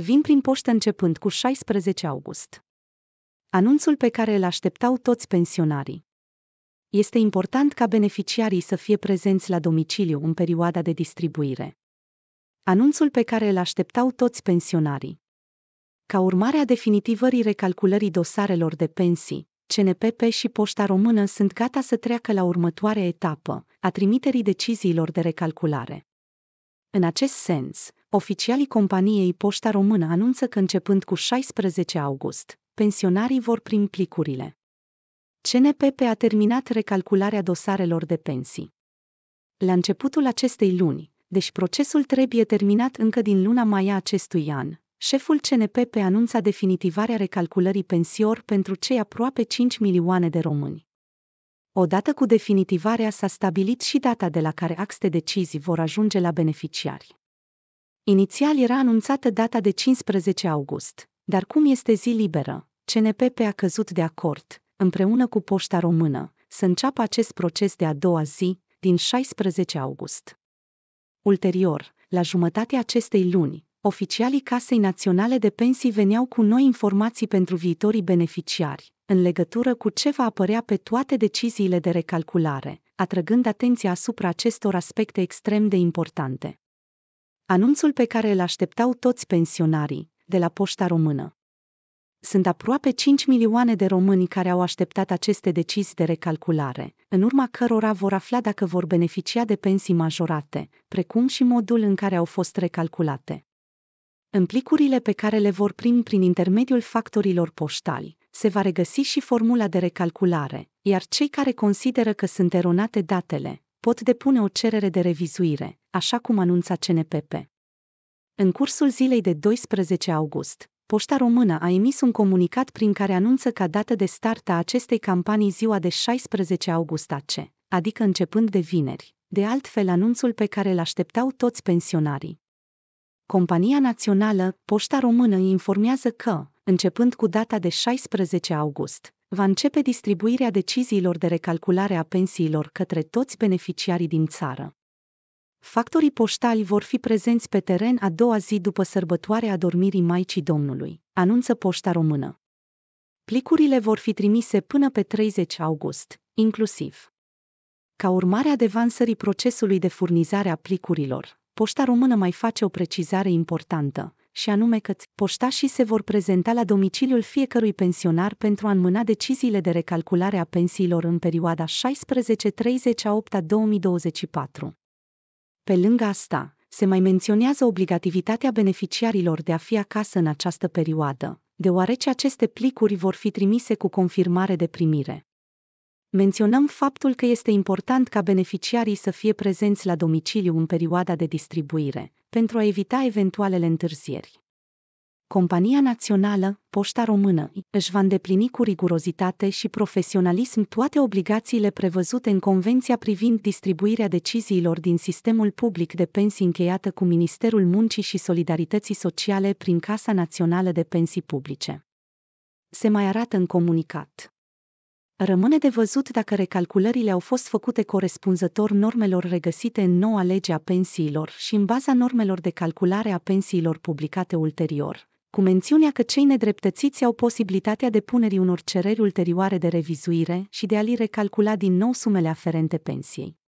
vin prin poștă începând cu 16 august. Anunțul pe care îl așteptau toți pensionarii. Este important ca beneficiarii să fie prezenți la domiciliu în perioada de distribuire. Anunțul pe care îl așteptau toți pensionarii. Ca urmare a definitivării recalculării dosarelor de pensii, CNPP și Poșta Română sunt gata să treacă la următoarea etapă, a trimiterii deciziilor de recalculare. În acest sens, Oficialii companiei Poșta Română anunță că începând cu 16 august, pensionarii vor primi plicurile. CNPP a terminat recalcularea dosarelor de pensii. La începutul acestei luni, deși procesul trebuie terminat încă din luna mai a acestui an, șeful CNPP anunța definitivarea recalculării pensior pentru cei aproape 5 milioane de români. Odată cu definitivarea s-a stabilit și data de la care acte decizii vor ajunge la beneficiari. Inițial era anunțată data de 15 august, dar cum este zi liberă, CNPP a căzut de acord, împreună cu Poșta Română, să înceapă acest proces de a doua zi, din 16 august. Ulterior, la jumătatea acestei luni, oficialii Casei Naționale de Pensii veneau cu noi informații pentru viitorii beneficiari, în legătură cu ce va apărea pe toate deciziile de recalculare, atrăgând atenția asupra acestor aspecte extrem de importante. Anunțul pe care îl așteptau toți pensionarii, de la Poșta Română. Sunt aproape 5 milioane de români care au așteptat aceste decizii de recalculare, în urma cărora vor afla dacă vor beneficia de pensii majorate, precum și modul în care au fost recalculate. În plicurile pe care le vor primi prin intermediul factorilor poștali, se va regăsi și formula de recalculare, iar cei care consideră că sunt eronate datele, pot depune o cerere de revizuire, așa cum anunța CNPP. În cursul zilei de 12 august, Poșta Română a emis un comunicat prin care anunță ca dată de start a acestei campanii ziua de 16 august AC, adică începând de vineri, de altfel anunțul pe care îl așteptau toți pensionarii. Compania Națională, Poșta Română, informează că, începând cu data de 16 august, va începe distribuirea deciziilor de recalculare a pensiilor către toți beneficiarii din țară factorii poștali vor fi prezenți pe teren a doua zi după sărbătoarea adormirii Maicii Domnului, anunță Poșta Română. Plicurile vor fi trimise până pe 30 august, inclusiv. Ca urmare a devansării procesului de furnizare a plicurilor, Poșta Română mai face o precizare importantă, și anume că poștașii se vor prezenta la domiciliul fiecărui pensionar pentru a înmâna deciziile de recalculare a pensiilor în perioada 16 30 a 2024. Pe lângă asta, se mai menționează obligativitatea beneficiarilor de a fi acasă în această perioadă, deoarece aceste plicuri vor fi trimise cu confirmare de primire. Menționăm faptul că este important ca beneficiarii să fie prezenți la domiciliu în perioada de distribuire, pentru a evita eventualele întârzieri. Compania Națională, Poșta Română, își va îndeplini cu rigurozitate și profesionalism toate obligațiile prevăzute în Convenția privind distribuirea deciziilor din sistemul public de pensii încheiată cu Ministerul Muncii și Solidarității Sociale prin Casa Națională de Pensii Publice. Se mai arată în comunicat. Rămâne de văzut dacă recalculările au fost făcute corespunzător normelor regăsite în noua lege a pensiilor și în baza normelor de calculare a pensiilor publicate ulterior, cu mențiunea că cei nedreptățiți au posibilitatea depunerii unor cereri ulterioare de revizuire și de a li recalcula din nou sumele aferente pensiei.